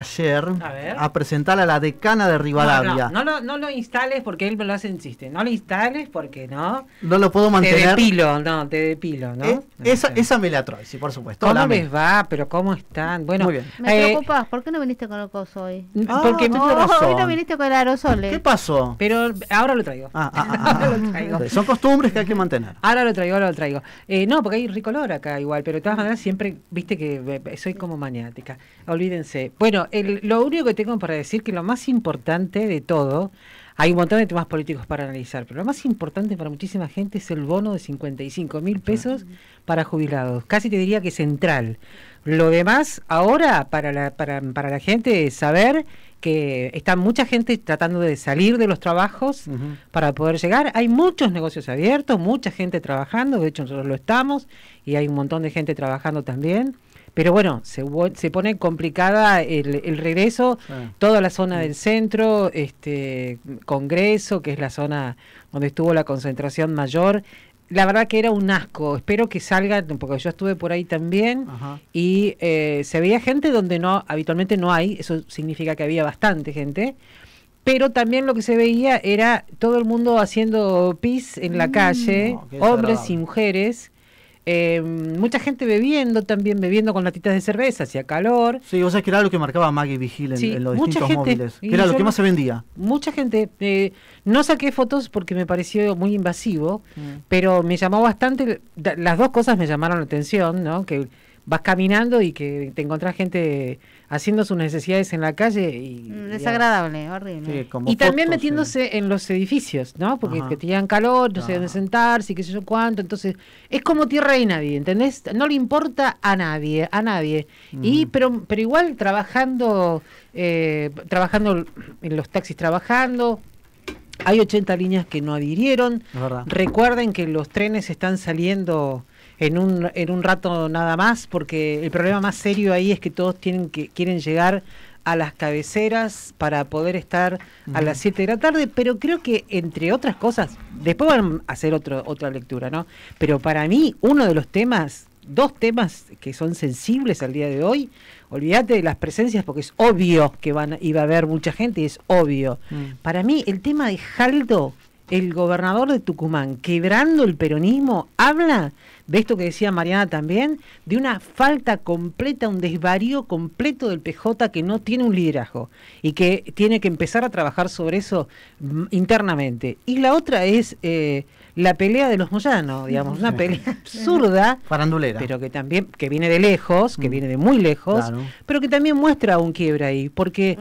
ayer a, presentar a la decana de Rivadavia. No, no, no, lo, instales porque él me lo hace en chiste No lo instales porque no. No lo puedo mantener. Te depilo, no, te depilo, ¿no? Eh, esa, esa me la trae, sí, por supuesto. ¿Cómo les va? ¿Pero cómo están? Bueno, Muy bien. me eh, preocupas. ¿Por qué no viniste con el coso hoy? Mm, porque ah, no, hoy no viniste con el aerosol. ¿Qué pasó? Pero ahora lo traigo. Ah, ah, ah, ah. lo Son costumbres que hay que mantener. Ahora lo traigo, ahora lo traigo. Eh, no, porque hay ricolor acá igual, pero de todas maneras siempre, viste que eh, soy como maniática. Olvídense. Bueno, lo único que tengo para decir que lo más importante de todo, hay un montón de temas políticos para analizar, pero lo más importante para muchísima gente es el bono de 55 mil pesos para jubilados. Casi te diría que central. Lo demás, ahora, para la, para, para la gente, es saber que está mucha gente tratando de salir de los trabajos para poder llegar. Hay muchos negocios abiertos, mucha gente trabajando, de hecho nosotros lo estamos, y hay un montón de gente trabajando también. Pero bueno, se, pone complicada el, regreso, toda la zona del centro, este Congreso, que es la zona donde estuvo la concentración mayor, la verdad que era un asco. Espero que salga, porque yo estuve por ahí también y eh, se veía gente donde no habitualmente no hay. Eso significa que había bastante gente. Pero también lo que se veía era todo el mundo haciendo pis en la mm. calle, hombres y mujeres. Eh, mucha gente bebiendo también, bebiendo con latitas de cerveza, hacía calor. Sí, o sea que era lo que marcaba Maggie Vigil en, los distintos móviles, que era lo que más se vendía. Mucha gente, eh, no saqué fotos porque me pareció muy invasivo, mm. pero me llamó bastante, las dos cosas me llamaron la atención, ¿no? Que vas caminando y que te encontrás gente haciendo sus necesidades en la calle. Y, Desagradable, mm, y también metiéndose en los edificios, ¿no? Porque que tenían calor, no sabían sé dónde sentarse, qué sé yo cuánto. Entonces, es como tierra y nadie, ¿entendés? No le importa a nadie, a nadie. y pero, pero igual trabajando, eh, trabajando en los taxis, trabajando, hay 80 líneas que no adhirieron. Recuerden que los trenes están saliendo en un, en un rato nada más, porque el problema más serio ahí es que todos tienen que, quieren llegar a las cabeceras para poder estar a las 7 de la tarde, pero creo que entre otras cosas, después van a hacer otro, otra lectura, ¿no? Pero para mí, uno de los temas, dos temas que son sensibles al día de hoy, olvídate de las presencias porque es obvio que van, iba a haber mucha gente y es obvio. Mm. Para mí, el tema de Jaldo el gobernador de Tucumán, quebrando el peronismo, habla de esto que decía Mariana también, de una falta completa, un desvarío completo del PJ que no tiene un liderazgo y que tiene que empezar a trabajar sobre eso mm, internamente. Y la otra es eh, la pelea de los Moyano, digamos, una pelea absurda. Farandulera. Pero que también, que viene de lejos, que mm. viene de muy lejos, pero que también muestra un quiebre ahí, porque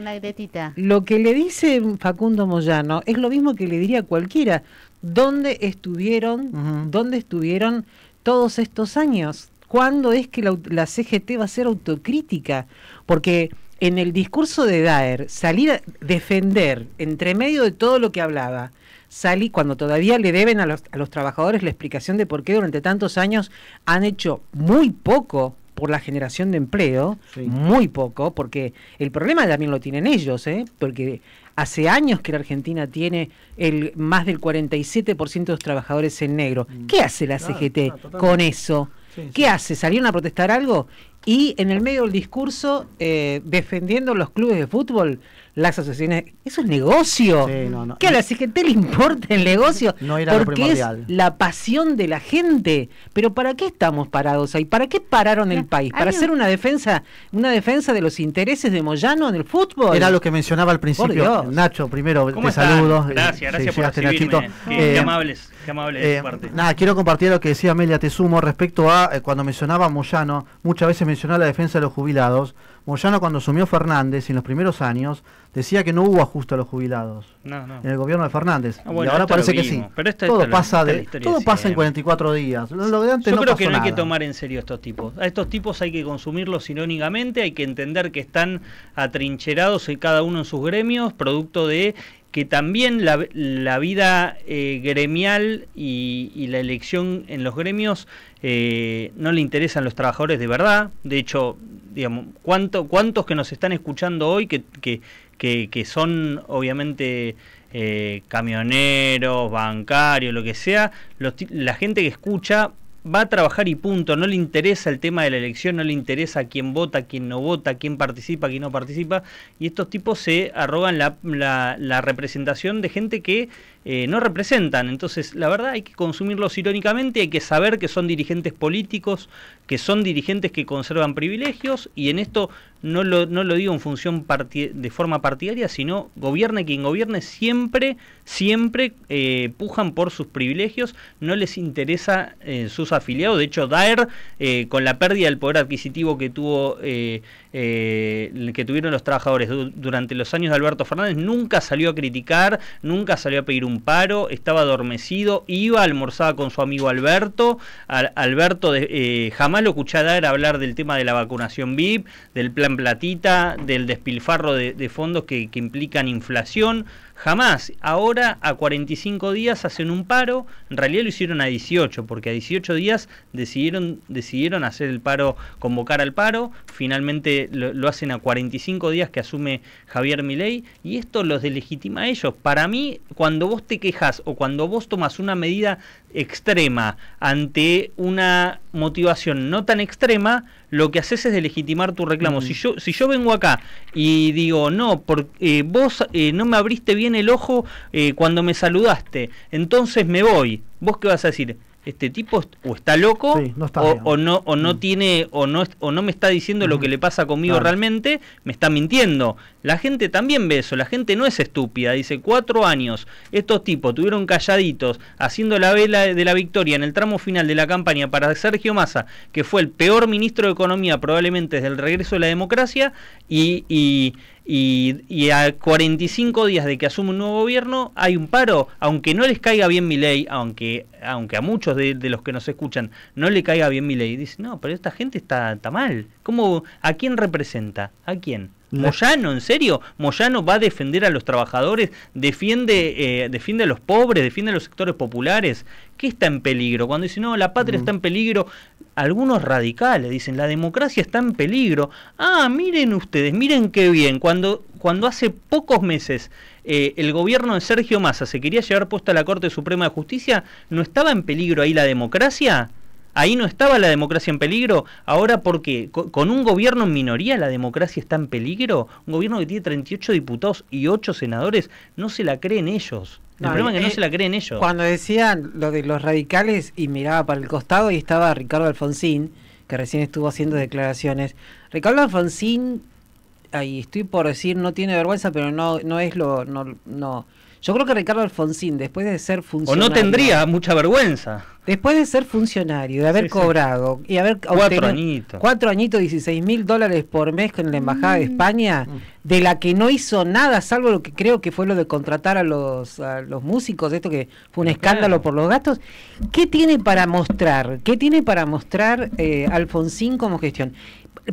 lo que le dice Facundo Moyano es lo mismo que le diría cualquiera. ¿Dónde estuvieron, dónde estuvieron todos estos años? ¿Cuándo es que la, la CGT va a ser autocrítica? Porque en el discurso de Daer, salir a defender entre medio de todo lo que hablaba, salir cuando todavía le deben a los, trabajadores la explicación de por qué durante tantos años han hecho muy poco por la generación de empleo, muy poco, porque el problema también lo tienen ellos, ¿eh? porque hace años que la Argentina tiene el más del 47% de los trabajadores en negro. Mm. ¿Qué hace la CGT con eso? ¿Qué hace? ¿Salieron a protestar algo? Y en el medio del discurso, eh, defendiendo los clubes de fútbol, las asociaciones. Eso es negocio. ¿Qué no, ¿Qué a le importa el negocio? No era porque es la pasión de la gente. Pero ¿para qué estamos parados ahí? ¿Para qué pararon el país? ¿Para hacer una defensa una defensa de los intereses de Moyano en el fútbol? Era lo que mencionaba al principio. Nacho, primero eh, te saludo. Gracias, eh, gracias por recibirme. Qué amables amable eh, Nada, quiero compartir lo que decía Amelia, te sumo respecto a eh, cuando mencionaba Moyano, muchas veces mencionaba la defensa de los jubilados. Moyano cuando asumió Fernández en los primeros años decía que no hubo ajuste a los jubilados no, en el gobierno de Fernández. Ah, y ahora parece que sí. todo pasa, en 44 días. Lo, de antes Yo creo que no hay que tomar en serio a estos tipos. A estos tipos hay que consumirlos irónicamente, hay que entender que están atrincherados y cada uno en sus gremios, producto de que también la, la vida eh, gremial y, la elección en los gremios eh, no le interesan los trabajadores de verdad. De hecho, digamos, ¿cuánto, ¿cuántos que nos están escuchando hoy que, que, que, son obviamente eh, camioneros, bancarios, lo que sea, la gente que escucha va a trabajar y punto, no le interesa el tema de la elección, no le interesa quién vota, quién no vota, quién participa, quién no participa, y estos tipos se arrogan la, representación de gente que eh, no representan. Entonces, la verdad hay que consumirlos irónicamente, hay que saber que son dirigentes políticos, que son dirigentes que conservan privilegios, y en esto no lo, digo en función de forma partidaria, sino gobierne quien gobierne, siempre, siempre eh, pujan por sus privilegios, no les interesa eh, sus sus afiliado. De hecho, Daer, eh, con la pérdida del poder adquisitivo que tuvo eh, eh, que tuvieron los trabajadores durante los años de Alberto Fernández, nunca salió a criticar, nunca salió a pedir un paro, estaba adormecido, iba, almorzaba con su amigo Alberto. Alberto jamás lo escuché a Daer hablar del tema de la vacunación VIP, del plan platita, del despilfarro de, fondos que, que implican inflación. Jamás. Ahora a 45 días hacen un paro, en realidad lo hicieron a 18, porque a 18 días decidieron, decidieron hacer el paro, convocar al paro, finalmente lo, hacen a 45 días que asume Javier Milei, y esto los delegitima a ellos. Para mí, cuando vos te quejas o cuando vos tomas una medida extrema ante una motivación no tan extrema, lo que haces es de legitimar tu reclamo. Si, yo, si yo vengo acá y digo, no, porque eh, vos eh, no me abriste bien el ojo eh, cuando me saludaste, entonces me voy, ¿vos qué vas a decir? este tipo o está loco o, no o no mm. tiene o no o no me está diciendo lo que le pasa conmigo realmente me está mintiendo la gente también ve eso la gente no es estúpida dice cuatro años estos tipos tuvieron calladitos haciendo la vela de la victoria en el tramo final de la campaña para Sergio Massa que fue el peor ministro de economía probablemente desde el regreso de la democracia y y, y, a 45 días de que asume un nuevo gobierno hay un paro, aunque no les caiga bien mi ley, aunque, aunque a muchos de, los que nos escuchan no le caiga bien mi ley, dicen, no, pero esta gente está, está mal. ¿Cómo, ¿A quién representa? ¿A quién? Moyano, ¿en serio? Moyano va a defender a los trabajadores, defiende, eh, defiende a los pobres, defiende a los sectores populares. ¿Qué está en peligro? Cuando dicen, no, la patria mm. está en peligro, algunos radicales dicen, la democracia está en peligro. Ah, miren ustedes, miren qué bien. Cuando, cuando hace pocos meses eh, el gobierno de Sergio Massa se quería llevar puesto a la Corte Suprema de Justicia, ¿no estaba en peligro ahí la democracia? Ahí no estaba la democracia en peligro. Ahora, porque con un gobierno en minoría la democracia está en peligro. Un gobierno que tiene 38 diputados y 8 senadores, no se la creen ellos. El problema es que no eh, se la creen ellos. Cuando decían lo de los radicales y miraba para el costado y estaba Ricardo Alfonsín, que recién estuvo haciendo declaraciones. Ricardo Alfonsín, ahí estoy por decir, no tiene vergüenza, pero no, no es lo, no, no, yo creo que Ricardo Alfonsín, después de ser funcionario. O no tendría mucha vergüenza. Después de ser funcionario, de haber cobrado y haber cuatro añitos. Cuatro añitos, 16 mil dólares por mes en la Embajada de mm. España, mm. de la que no hizo nada, salvo lo que creo que fue lo de contratar a los, los músicos, esto que fue un escándalo por los gastos. ¿Qué tiene para mostrar? ¿Qué tiene para mostrar eh, Alfonsín como gestión?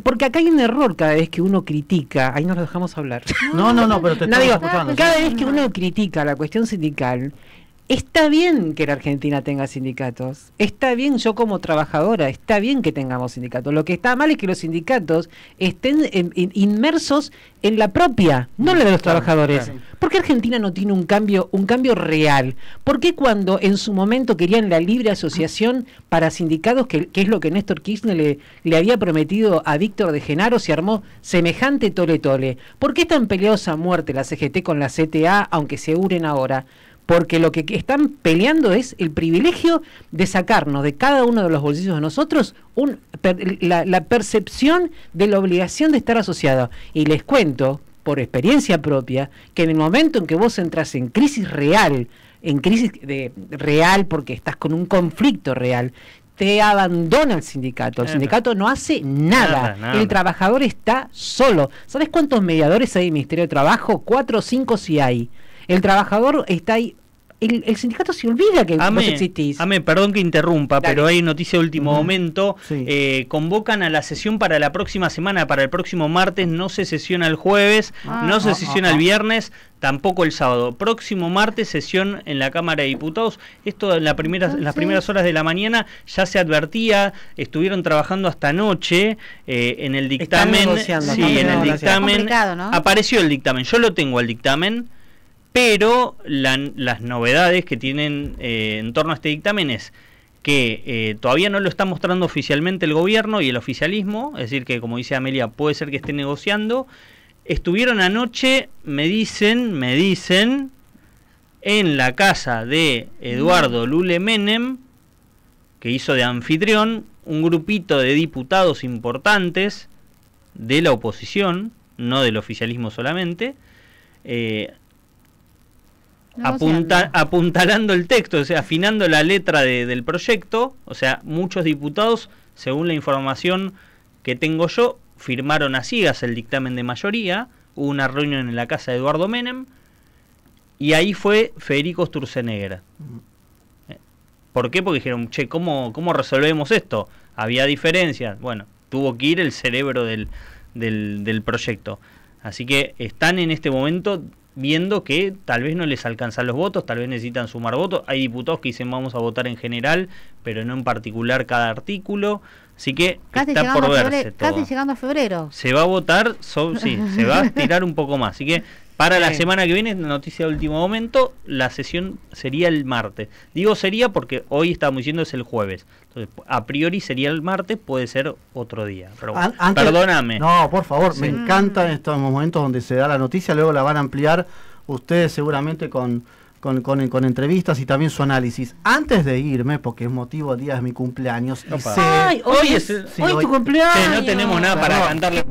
Porque acá hay un error cada vez que uno critica, ahí nos lo dejamos hablar. No, no, no, pero te Cada vez que uno critica la cuestión sindical, Está bien que la Argentina tenga sindicatos, está bien yo como trabajadora, está bien que tengamos sindicatos. Lo que está mal es que los sindicatos estén inmersos en la propia, no la de los trabajadores. ¿Por qué Argentina no tiene un cambio, un cambio real? ¿Por qué cuando en su momento querían la libre asociación para sindicatos, que, es lo que Néstor Kirchner le, le había prometido a Víctor de Genaro, se armó semejante tole tole? ¿Por qué están peleados a muerte la CGT con la CTA, aunque se unen ahora? porque lo que están peleando es el privilegio de sacarnos de cada uno de los bolsillos de nosotros la, percepción de la obligación de estar asociado. Y les cuento, por experiencia propia, que en el momento en que vos entras en crisis real, en crisis de, real porque estás con un conflicto real, te abandona el sindicato. El sindicato no hace nada. nada. El trabajador está solo. ¿Sabes cuántos mediadores hay en el Ministerio de Trabajo? Cuatro o cinco si hay. El trabajador está ahí. El, sindicato se olvida que no vos existís. perdón que interrumpa, pero hay noticia de último momento. Eh, convocan a la sesión para la próxima semana, para el próximo martes. No se sesiona el jueves, ah, no se ah, sesiona ah, el viernes tampoco el sábado. Próximo martes, sesión en la Cámara de Diputados. Esto en, la las primeras horas de la mañana ya se advertía, estuvieron trabajando hasta noche eh, en el dictamen. sí, en el dictamen. Apareció el dictamen, yo lo tengo al dictamen pero las novedades que tienen eh, en torno a este dictamen es que eh, todavía no lo está mostrando oficialmente el gobierno y el oficialismo, es decir, que como dice Amelia, puede ser que esté negociando. Estuvieron anoche, me dicen, me dicen, en la casa de Eduardo mm. Lule Menem, que hizo de anfitrión, un grupito de diputados importantes de la oposición, no del oficialismo solamente, eh, apuntalando el texto, o sea, afinando la letra del proyecto. O sea, muchos diputados, según la información que tengo yo, firmaron a ciegas el dictamen de mayoría. Hubo una reunión en la casa de Eduardo Menem y ahí fue Federico Sturzenegger. Eh, ¿Por qué? Porque dijeron, che, ¿cómo, cómo resolvemos esto? Había diferencias. Bueno, tuvo que ir el cerebro del proyecto. Así que están en este momento viendo que tal vez no les alcanzan los votos, tal vez necesitan sumar votos. Hay diputados que dicen vamos a votar en general, pero no en particular cada artículo. Así que está por verse. todo. Casi llegando a febrero. Se va a votar, sí, se va a estirar un poco más. Así que para la semana que viene, noticia de último momento, la sesión sería el martes. Digo sería porque hoy estamos diciendo es el jueves. Entonces, a priori sería el martes, puede ser otro día. perdóname. No, por favor, me encantan estos momentos donde se da la noticia, luego la van a ampliar ustedes seguramente con, con, entrevistas y también su análisis. Antes de irme, porque es motivo día de mi cumpleaños. Ay, hoy, es, tu cumpleaños. no tenemos nada para cantarle.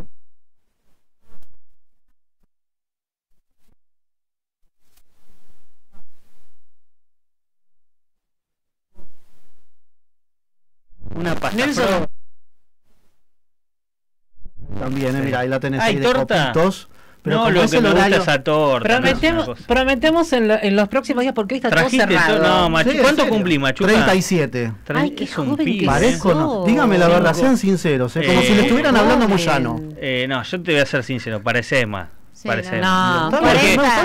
ahí la tenés ahí torta. de copitos. Pero no, lo que me horario, torta. Prometemos, prometemos en, los próximos días, porque está todo cerrado. No, machu, ¿Cuánto cumplí, Machuca? 37. Ay, qué joven que Parezco, no. Dígame la verdad, sean sinceros. Eh, como eh, si le estuvieran hablando muy llano. Eh, no, yo te voy a ser sincero, Parece más parece. No,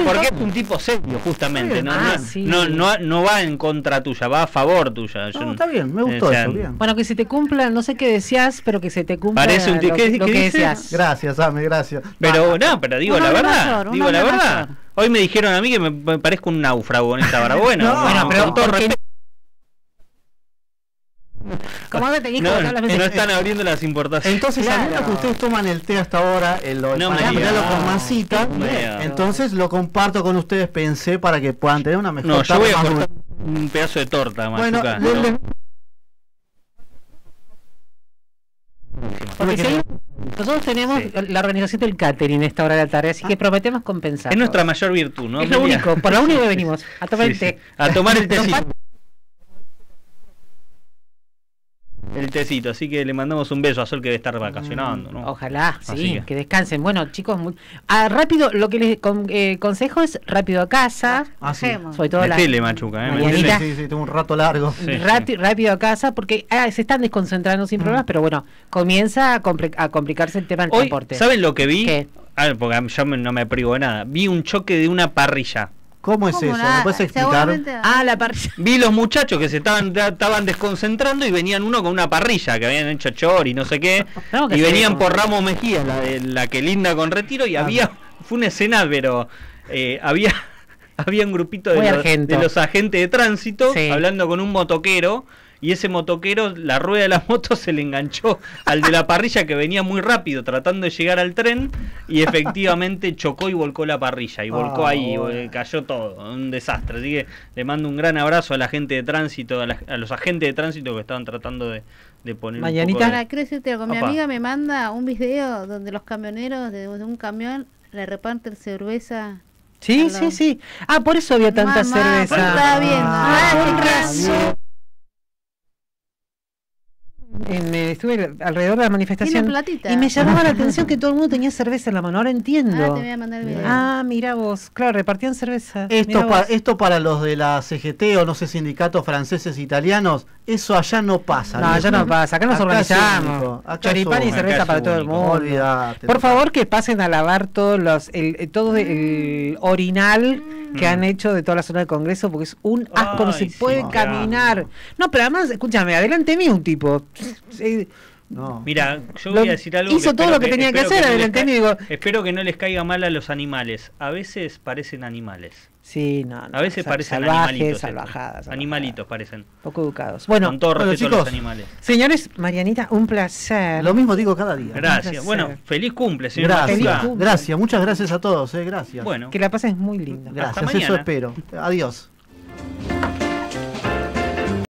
Porque, es un tipo serio, justamente. Ah, no, no, no, va en contra tuya, va a favor tuya. está bien, me gustó eh, eso. Bueno, que se te cumpla, no sé qué decías, pero que se te cumpla parece un tipo que decías. Gracias, Ame, gracias. Pero no, pero digo la verdad. digo la verdad. Hoy me dijeron a mí que me parezco un náufrago en esta hora Bueno, bueno, pero como que no, están abriendo las importaciones. Entonces, claro. al menos que ustedes toman el té hasta ahora, el, no con masita, entonces lo comparto con ustedes, pensé, para que puedan tener una mejor no, yo voy a cortar un pedazo de torta, más Bueno, nosotros tenemos la organización del catering esta hora de la tarde, así que prometemos compensar. Es nuestra mayor virtud, ¿no? Es lo único, por lo único que venimos, a tomar el té. A tomar el té. el tecito. Así que le mandamos un beso a Sol que debe estar mm, vacacionando. ¿no? Ojalá, sí, que. descansen. Bueno, chicos, ah, rápido, lo que les eh, consejo es rápido a casa. Ah, Sobre todo la... machuca, ¿eh? Sí, sí, tengo un rato largo. Rápido a casa, porque ah, se están desconcentrando sin mm. problemas, pero bueno, comienza a, complicarse el tema del transporte. ¿Saben lo que vi? porque yo no me privo de nada. Vi un choque de una parrilla ¿Cómo es eso? ¿Me puedes explicar? Ah, la parrilla. Vi los muchachos que se estaban, estaban desconcentrando y venían uno con una parrilla que habían hecho chor y no sé qué. y venían por Ramos Mejía, la, la que linda con retiro, y ah, había. Fue una escena, pero eh, había. Había un grupito de los, agentes de tránsito hablando con un motoquero y ese motoquero, la rueda de la moto se le enganchó al de la parrilla que venía muy rápido tratando de llegar al tren y efectivamente chocó y volcó la parrilla y volcó ah, ahí, y cayó todo, un desastre. Así que le mando un gran abrazo a la gente de tránsito, a, los agentes de tránsito que estaban tratando de, poner... Mañanita. Un poco de... mi amiga me manda un video donde los camioneros de, un camión le reparten cerveza Sí, sí, sí. Ah, por eso había tanta cerveza. Está bien. Ah, ah, eh, estuve alrededor de la manifestación y me llamaba la atención que todo el mundo tenía cerveza en la mano. Ahora entiendo. Ah, ah mira vos, claro, repartían cerveza. Esto, esto para los de la CGT o no sé, sindicatos franceses, e italianos, eso allá no pasa. No, allá no pasa. Acá nos organizamos. Choripán y cerveza para todo el mundo. Por favor, que pasen a lavar todos los, el, eh, todo el orinal que han mm. hecho de toda la zona del Congreso, porque es un asco, no se puede caminar. No, pero además, escúchame, adelante mío un tipo. Mira, yo voy a decir algo. Hizo todo lo que, tenía que hacer, adelante Espero que no les caiga mal a los animales. A veces parecen animales. Sí, no, A veces parecen salvajes, animalitos. Salvajadas, Animalitos parecen. Poco educados. Bueno, con chicos, los animales. Señores, Marianita, un placer. Lo mismo digo cada día. Gracias. Bueno, feliz cumple, señor. Gracias. Gracias, muchas gracias a todos, eh, gracias. Bueno. Que la pases muy linda. Gracias, eso espero. Adiós.